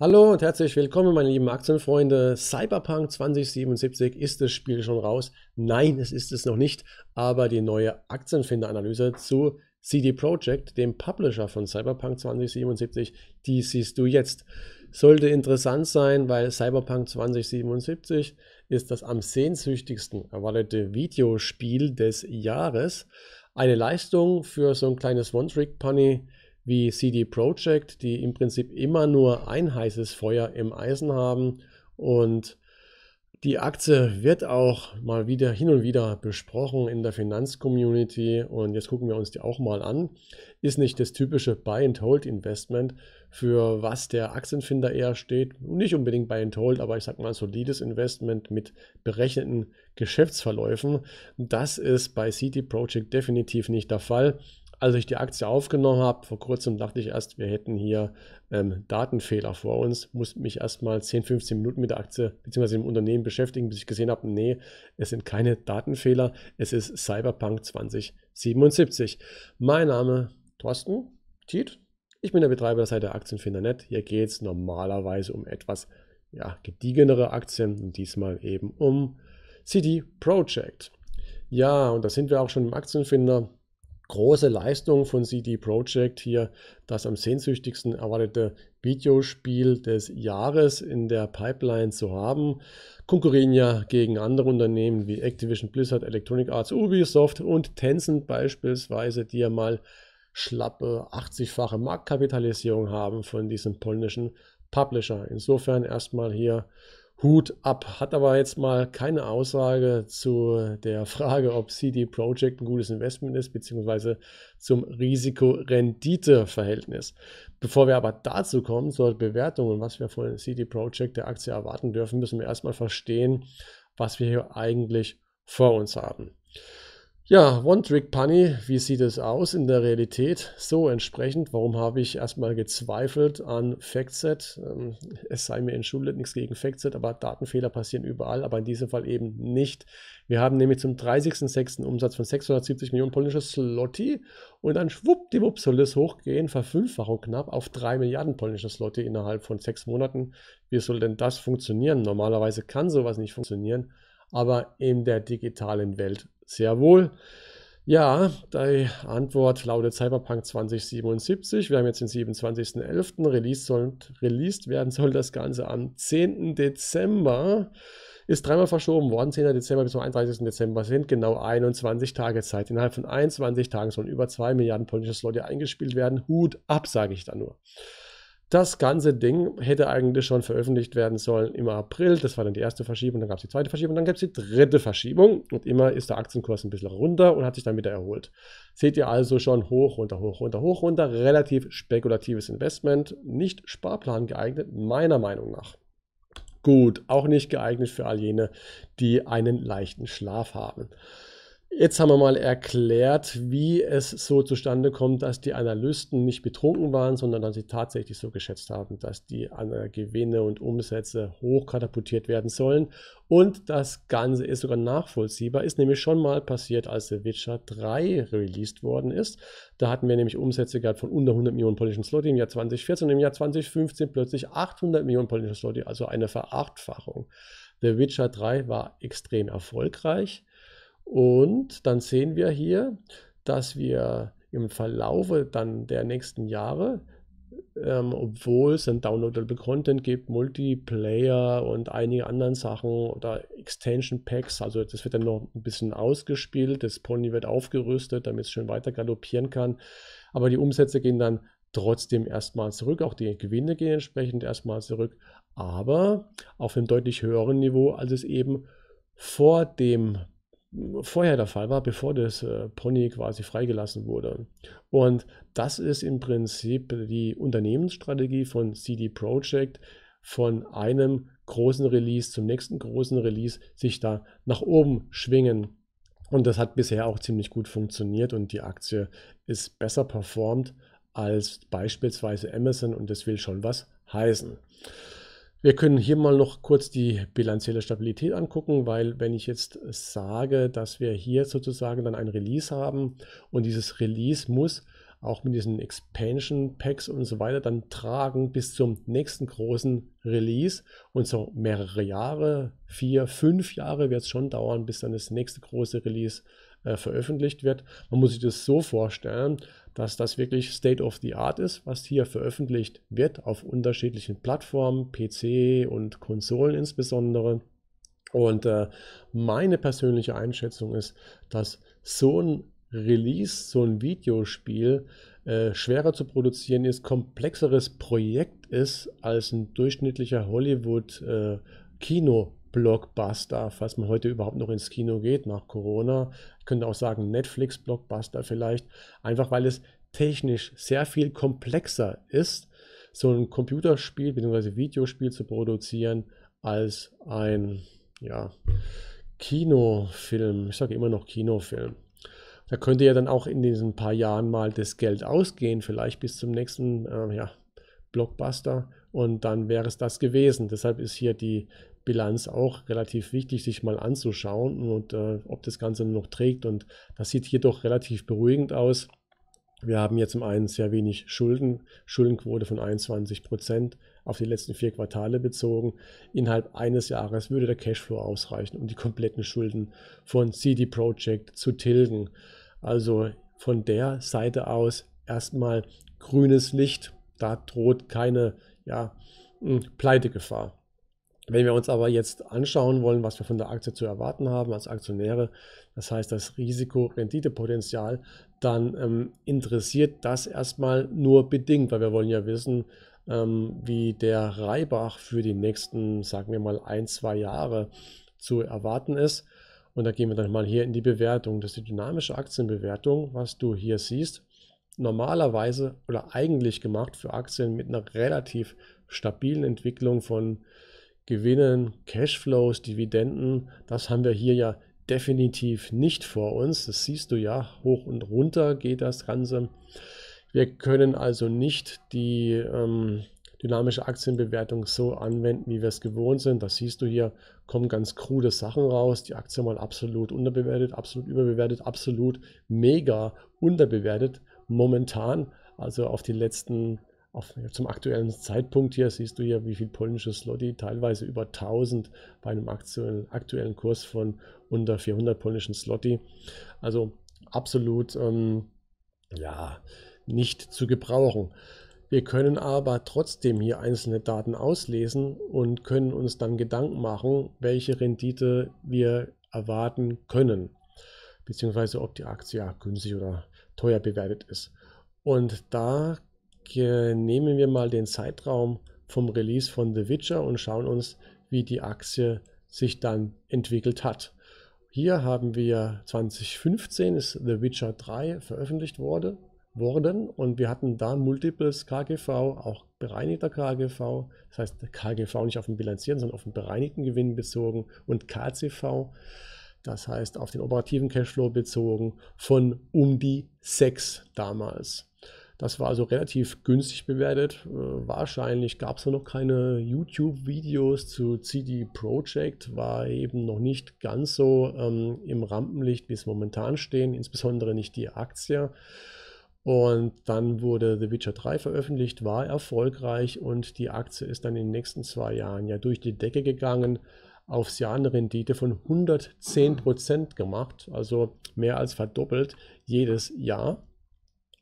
Hallo und herzlich willkommen, meine lieben Aktienfreunde. Cyberpunk 2077 ist das Spiel schon raus? Nein, es ist es noch nicht, aber die neue Aktienfinderanalyse zu CD Projekt, dem Publisher von Cyberpunk 2077, die siehst du jetzt. Sollte interessant sein, weil Cyberpunk 2077 ist das am sehnsüchtigsten erwartete Videospiel des Jahres. Eine Leistung für so ein kleines One-Trick-Pony wie CD Projekt, die im Prinzip immer nur ein heißes Feuer im Eisen haben und die Aktie wird auch mal wieder hin und wieder besprochen in der Finanzcommunity und jetzt gucken wir uns die auch mal an. Ist nicht das typische Buy-and-Hold-Investment, für was der Aktienfinder eher steht. Nicht unbedingt Buy-and-Hold, aber ich sag mal solides Investment mit berechneten Geschäftsverläufen. Das ist bei CD Projekt definitiv nicht der Fall als ich die Aktie aufgenommen habe, vor kurzem dachte ich erst, wir hätten hier ähm, Datenfehler vor uns, Musste mich erst mal 10, 15 Minuten mit der Aktie bzw. dem Unternehmen beschäftigen, bis ich gesehen habe, nee, es sind keine Datenfehler, es ist Cyberpunk 2077. Mein Name Thorsten Tiet, ich bin der Betreiber der Seite Aktienfinder.net. Hier geht es normalerweise um etwas ja, gediegenere Aktien und diesmal eben um CD Projekt. Ja, und da sind wir auch schon im Aktienfinder große Leistung von CD Projekt hier das am sehnsüchtigsten erwartete Videospiel des Jahres in der Pipeline zu haben. Konkurrieren ja gegen andere Unternehmen wie Activision Blizzard, Electronic Arts, Ubisoft und Tencent beispielsweise, die ja mal schlappe 80-fache Marktkapitalisierung haben von diesem polnischen Publisher. Insofern erstmal hier Hut ab. Hat aber jetzt mal keine Aussage zu der Frage, ob CD Projekt ein gutes Investment ist, beziehungsweise zum Risiko-Rendite-Verhältnis. Bevor wir aber dazu kommen, zur Bewertung und was wir von CD Projekt der Aktie erwarten dürfen, müssen wir erstmal verstehen, was wir hier eigentlich vor uns haben. Ja, one trick Punny, wie sieht es aus in der Realität? So entsprechend, warum habe ich erstmal gezweifelt an Factset? Ähm, es sei mir entschuldigt, nichts gegen Factset, aber Datenfehler passieren überall, aber in diesem Fall eben nicht. Wir haben nämlich zum 30.06. Umsatz von 670 Millionen polnische Slotti und dann schwuppdiwupp soll es hochgehen, Verfünffachung knapp auf 3 Milliarden polnische Slotti innerhalb von sechs Monaten. Wie soll denn das funktionieren? Normalerweise kann sowas nicht funktionieren aber in der digitalen Welt sehr wohl. Ja, die Antwort lautet Cyberpunk 2077. Wir haben jetzt den 27.11. Release soll, released werden soll das Ganze am 10. Dezember. Ist dreimal verschoben worden, 10. Dezember bis zum 31. Dezember sind genau 21 Tage Zeit. Innerhalb von 21 Tagen sollen über 2 Milliarden polnische Slotte eingespielt werden. Hut ab, sage ich da nur. Das ganze Ding hätte eigentlich schon veröffentlicht werden sollen im April. Das war dann die erste Verschiebung, dann gab es die zweite Verschiebung, dann gab es die dritte Verschiebung. Und immer ist der Aktienkurs ein bisschen runter und hat sich dann wieder erholt. Seht ihr also schon hoch, runter, hoch, runter, hoch, runter. Relativ spekulatives Investment. Nicht Sparplan geeignet, meiner Meinung nach. Gut, auch nicht geeignet für all jene, die einen leichten Schlaf haben. Jetzt haben wir mal erklärt, wie es so zustande kommt, dass die Analysten nicht betrunken waren, sondern dass sie tatsächlich so geschätzt haben, dass die äh, Gewinne und Umsätze hochkatapultiert werden sollen. Und das Ganze ist sogar nachvollziehbar, ist nämlich schon mal passiert, als The Witcher 3 released worden ist. Da hatten wir nämlich Umsätze gehabt von unter 100 Millionen polnischen Slotty im Jahr 2014 und im Jahr 2015 plötzlich 800 Millionen polnischen Slotty, also eine Verachtfachung. The Witcher 3 war extrem erfolgreich und dann sehen wir hier, dass wir im Verlaufe dann der nächsten Jahre, ähm, obwohl es ein Downloadable Content gibt, Multiplayer und einige anderen Sachen oder Extension Packs, also das wird dann noch ein bisschen ausgespielt, das Pony wird aufgerüstet, damit es schön weiter galoppieren kann. Aber die Umsätze gehen dann trotzdem erstmal zurück. Auch die Gewinne gehen entsprechend erstmal zurück, aber auf einem deutlich höheren Niveau, als es eben vor dem vorher der Fall war, bevor das äh, Pony quasi freigelassen wurde. Und das ist im Prinzip die Unternehmensstrategie von CD Projekt, von einem großen Release zum nächsten großen Release sich da nach oben schwingen. Und das hat bisher auch ziemlich gut funktioniert und die Aktie ist besser performt als beispielsweise Amazon und das will schon was heißen. Wir können hier mal noch kurz die bilanzielle Stabilität angucken, weil wenn ich jetzt sage, dass wir hier sozusagen dann ein Release haben und dieses Release muss auch mit diesen Expansion Packs und so weiter dann tragen bis zum nächsten großen Release und so mehrere Jahre, vier, fünf Jahre wird es schon dauern, bis dann das nächste große Release äh, veröffentlicht wird. Man muss sich das so vorstellen, dass das wirklich State of the Art ist, was hier veröffentlicht wird auf unterschiedlichen Plattformen, PC und Konsolen insbesondere. Und äh, meine persönliche Einschätzung ist, dass so ein Release, so ein Videospiel äh, schwerer zu produzieren ist, komplexeres Projekt ist als ein durchschnittlicher Hollywood äh, Kino Blockbuster, falls man heute überhaupt noch ins Kino geht nach Corona. Ich könnte auch sagen Netflix-Blockbuster vielleicht, einfach weil es technisch sehr viel komplexer ist, so ein Computerspiel bzw. Videospiel zu produzieren, als ein ja, Kinofilm. Ich sage immer noch Kinofilm. Da könnte ja dann auch in diesen paar Jahren mal das Geld ausgehen, vielleicht bis zum nächsten äh, ja, Blockbuster und dann wäre es das gewesen. Deshalb ist hier die Bilanz auch relativ wichtig, sich mal anzuschauen und äh, ob das Ganze noch trägt. Und das sieht hier doch relativ beruhigend aus. Wir haben jetzt zum einen sehr wenig Schulden, Schuldenquote von 21 Prozent auf die letzten vier Quartale bezogen. Innerhalb eines Jahres würde der Cashflow ausreichen, um die kompletten Schulden von CD Projekt zu tilgen. Also von der Seite aus erstmal grünes Licht. Da droht keine ja, hm, Pleitegefahr. Wenn wir uns aber jetzt anschauen wollen, was wir von der Aktie zu erwarten haben als Aktionäre, das heißt das Risiko-Rendite-Potenzial, dann ähm, interessiert das erstmal nur bedingt, weil wir wollen ja wissen, ähm, wie der Reibach für die nächsten, sagen wir mal, ein, zwei Jahre zu erwarten ist. Und da gehen wir dann mal hier in die Bewertung. Das ist die dynamische Aktienbewertung, was du hier siehst. Normalerweise oder eigentlich gemacht für Aktien mit einer relativ stabilen Entwicklung von Gewinnen, Cashflows, Dividenden, das haben wir hier ja definitiv nicht vor uns. Das siehst du ja, hoch und runter geht das Ganze. Wir können also nicht die ähm, dynamische Aktienbewertung so anwenden, wie wir es gewohnt sind. Das siehst du hier, kommen ganz krude Sachen raus. Die Aktie mal absolut unterbewertet, absolut überbewertet, absolut mega unterbewertet momentan. Also auf die letzten auf, zum aktuellen Zeitpunkt hier siehst du ja, wie viel polnische Slotty, teilweise über 1000 bei einem aktuellen, aktuellen Kurs von unter 400 polnischen Slotty. Also absolut, ähm, ja, nicht zu gebrauchen. Wir können aber trotzdem hier einzelne Daten auslesen und können uns dann Gedanken machen, welche Rendite wir erwarten können, beziehungsweise ob die Aktie günstig oder teuer bewertet ist. Und da äh, nehmen wir mal den Zeitraum vom Release von The Witcher und schauen uns, wie die Aktie sich dann entwickelt hat. Hier haben wir 2015 ist The Witcher 3 veröffentlicht wurde, worden und wir hatten da Multiples KGV, auch bereinigter KGV, das heißt KGV nicht auf den bilanzierten, sondern auf den bereinigten Gewinn bezogen und KCV, das heißt auf den operativen Cashflow bezogen, von um die 6 damals. Das war also relativ günstig bewertet. Äh, wahrscheinlich gab es noch keine YouTube-Videos zu CD Projekt, war eben noch nicht ganz so ähm, im Rampenlicht, wie es momentan stehen, insbesondere nicht die Aktie. Und dann wurde The Witcher 3 veröffentlicht, war erfolgreich und die Aktie ist dann in den nächsten zwei Jahren ja durch die Decke gegangen aufs Jahr eine Rendite von 110% gemacht, also mehr als verdoppelt jedes Jahr.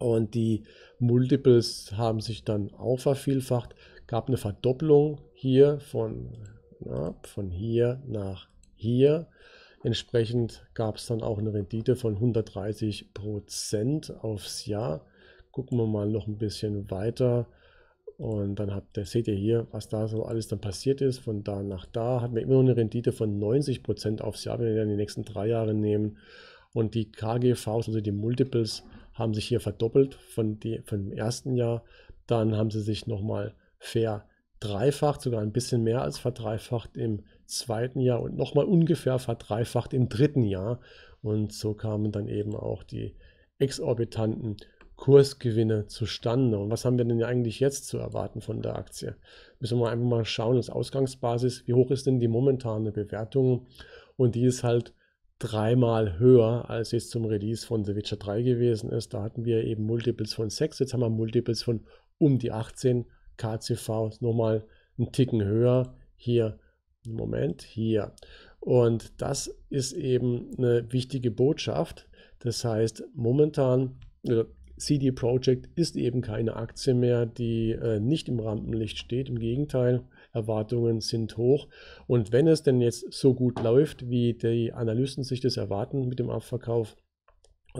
Und die Multiples haben sich dann auch vervielfacht. Gab eine Verdopplung hier von, na, von hier nach hier. Entsprechend gab es dann auch eine Rendite von 130 Prozent aufs Jahr. Gucken wir mal noch ein bisschen weiter. Und dann habt ihr, seht ihr hier, was da so alles dann passiert ist. Von da nach da hatten wir immer noch eine Rendite von 90 Prozent aufs Jahr, wenn wir dann die nächsten drei Jahre nehmen. Und die KGVs, also die Multiples, haben sich hier verdoppelt von, die, von dem ersten Jahr. Dann haben sie sich nochmal verdreifacht, sogar ein bisschen mehr als verdreifacht im zweiten Jahr und nochmal ungefähr verdreifacht im dritten Jahr. Und so kamen dann eben auch die exorbitanten Kursgewinne zustande. Und was haben wir denn eigentlich jetzt zu erwarten von der Aktie? Müssen wir einfach mal schauen, als Ausgangsbasis, wie hoch ist denn die momentane Bewertung? Und die ist halt dreimal höher, als es zum Release von The Witcher 3 gewesen ist. Da hatten wir eben Multiples von 6, jetzt haben wir Multiples von um die 18. KCV nochmal einen Ticken höher. Hier, Moment, hier. Und das ist eben eine wichtige Botschaft. Das heißt, momentan, CD Projekt ist eben keine Aktie mehr, die äh, nicht im Rampenlicht steht. Im Gegenteil, Erwartungen sind hoch. Und wenn es denn jetzt so gut läuft, wie die Analysten sich das erwarten mit dem Abverkauf,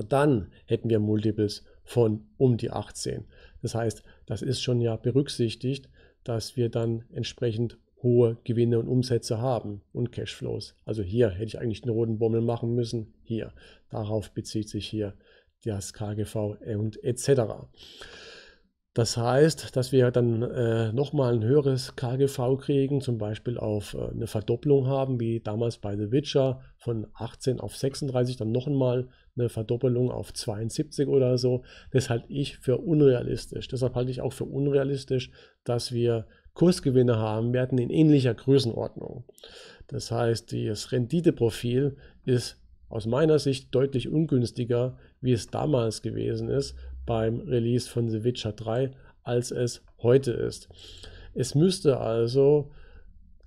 dann hätten wir Multiples von um die 18. Das heißt, das ist schon ja berücksichtigt, dass wir dann entsprechend hohe Gewinne und Umsätze haben und Cashflows. Also hier hätte ich eigentlich einen roten Bommel machen müssen. Hier. Darauf bezieht sich hier das KGV und etc. Das heißt, dass wir dann äh, nochmal ein höheres KGV kriegen, zum Beispiel auf äh, eine Verdopplung haben, wie damals bei The Witcher von 18 auf 36, dann nochmal eine Verdoppelung auf 72 oder so. Das halte ich für unrealistisch. Deshalb halte ich auch für unrealistisch, dass wir Kursgewinne haben werden in ähnlicher Größenordnung. Das heißt, das Renditeprofil ist aus meiner Sicht deutlich ungünstiger, wie es damals gewesen ist, beim Release von The Witcher 3, als es heute ist. Es müsste also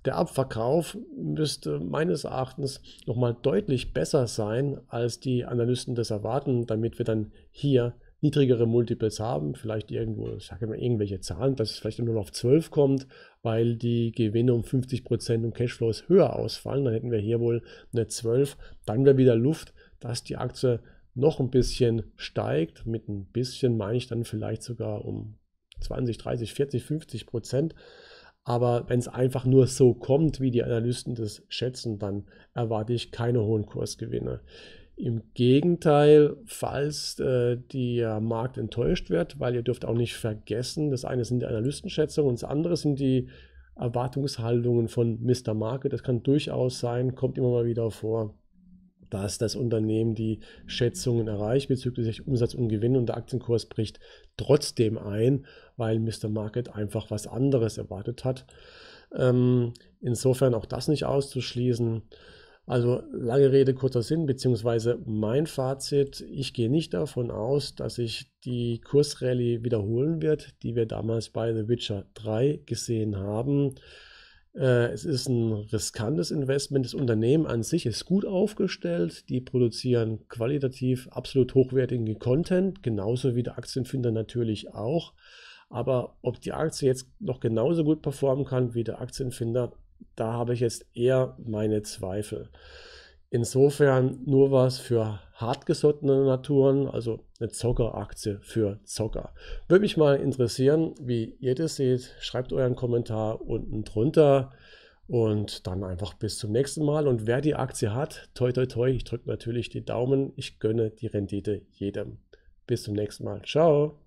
der Abverkauf müsste meines Erachtens nochmal deutlich besser sein, als die Analysten das erwarten, damit wir dann hier niedrigere Multiples haben, vielleicht irgendwo, ich sage mal irgendwelche Zahlen, dass es vielleicht nur noch auf 12 kommt, weil die Gewinne um 50% und Cashflows höher ausfallen, dann hätten wir hier wohl eine 12, dann wäre wieder Luft, dass die Aktie noch ein bisschen steigt. Mit ein bisschen meine ich dann vielleicht sogar um 20, 30, 40, 50 Prozent. Aber wenn es einfach nur so kommt, wie die Analysten das schätzen, dann erwarte ich keine hohen Kursgewinne. Im Gegenteil, falls äh, der Markt enttäuscht wird, weil ihr dürft auch nicht vergessen, das eine sind die Analystenschätzungen und das andere sind die Erwartungshaltungen von Mr. Market. Das kann durchaus sein, kommt immer mal wieder vor dass das Unternehmen die Schätzungen erreicht bezüglich Umsatz und Gewinn und der Aktienkurs bricht trotzdem ein, weil Mr. Market einfach was anderes erwartet hat. Ähm, insofern auch das nicht auszuschließen. Also lange Rede, kurzer Sinn, beziehungsweise mein Fazit, ich gehe nicht davon aus, dass sich die Kursrallye wiederholen wird, die wir damals bei The Witcher 3 gesehen haben. Äh, es ist ein riskantes Investment. Das Unternehmen an sich ist gut aufgestellt. Die produzieren qualitativ absolut hochwertigen Content, genauso wie der Aktienfinder natürlich auch. Aber ob die Aktie jetzt noch genauso gut performen kann wie der Aktienfinder, da habe ich jetzt eher meine Zweifel. Insofern nur was für hartgesottene Naturen, also eine Zockeraktie für Zocker. Würde mich mal interessieren, wie ihr das seht. Schreibt euren Kommentar unten drunter und dann einfach bis zum nächsten Mal. Und wer die Aktie hat, toi toi toi, ich drücke natürlich die Daumen. Ich gönne die Rendite jedem. Bis zum nächsten Mal. Ciao.